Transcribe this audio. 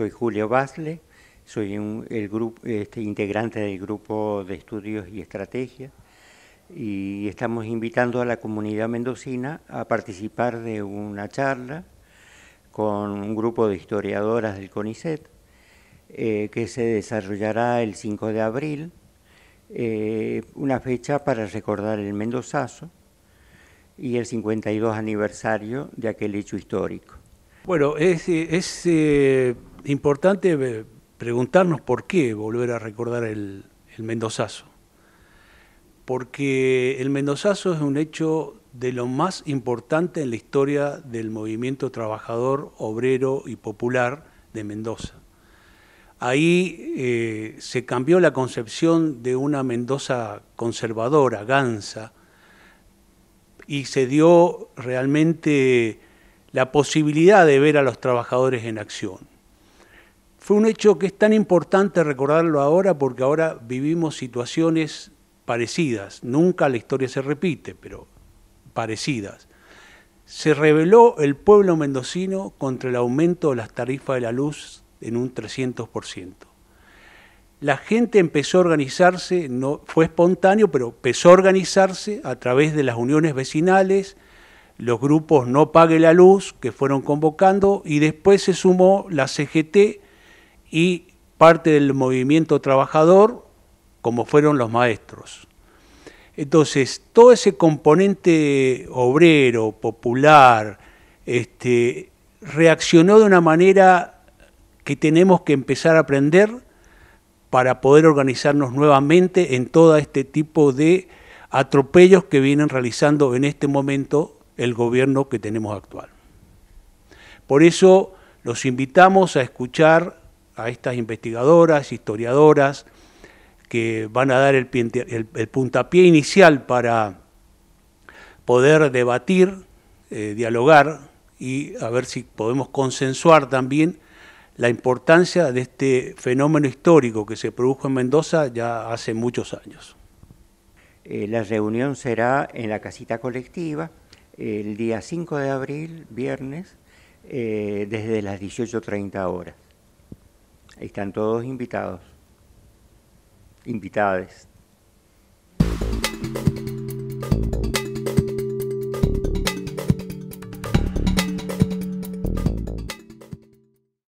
Soy Julio Basle, soy el este, integrante del grupo de estudios y estrategia. y estamos invitando a la comunidad mendocina a participar de una charla con un grupo de historiadoras del CONICET eh, que se desarrollará el 5 de abril, eh, una fecha para recordar el mendozazo y el 52 aniversario de aquel hecho histórico. Bueno, es, eh, importante eh, preguntarnos por qué volver a recordar el, mendozazo. Porque el mendozazo es un hecho de lo más importante en la historia del movimiento trabajador, obrero y popular de Mendoza. Ahí eh, se cambió la concepción de una Mendoza conservadora, gansa, y se dio realmente la posibilidad de ver a los trabajadores en acción. Fue un hecho que es tan importante recordarlo ahora porque ahora vivimos situaciones parecidas. Nunca la historia se repite, pero parecidas. Se rebeló el pueblo mendocino contra el aumento de las tarifas de la luz en un 300%. La gente empezó a organizarse, no fue espontáneo, pero empezó a organizarse a través de las uniones vecinales, los grupos No Pague la Luz que fueron convocando y después se sumó la CGT y parte del movimiento trabajador, como fueron los maestros. Entonces, todo ese componente obrero, popular, este, reaccionó de una manera que tenemos que empezar a aprender para poder organizarnos nuevamente en todo este tipo de atropellos que vienen realizando en este momento el gobierno que tenemos actual. Por eso los invitamos a escuchar a estas investigadoras, historiadoras, que van a dar el, puntapié inicial para poder debatir, eh, dialogar y a ver si podemos consensuar también la importancia de este fenómeno histórico que se produjo en Mendoza ya hace muchos años. Eh, la reunión será en la casita colectiva el día 5 de abril, viernes, eh, desde las 18.30 horas. Están todos invitados, invitadas.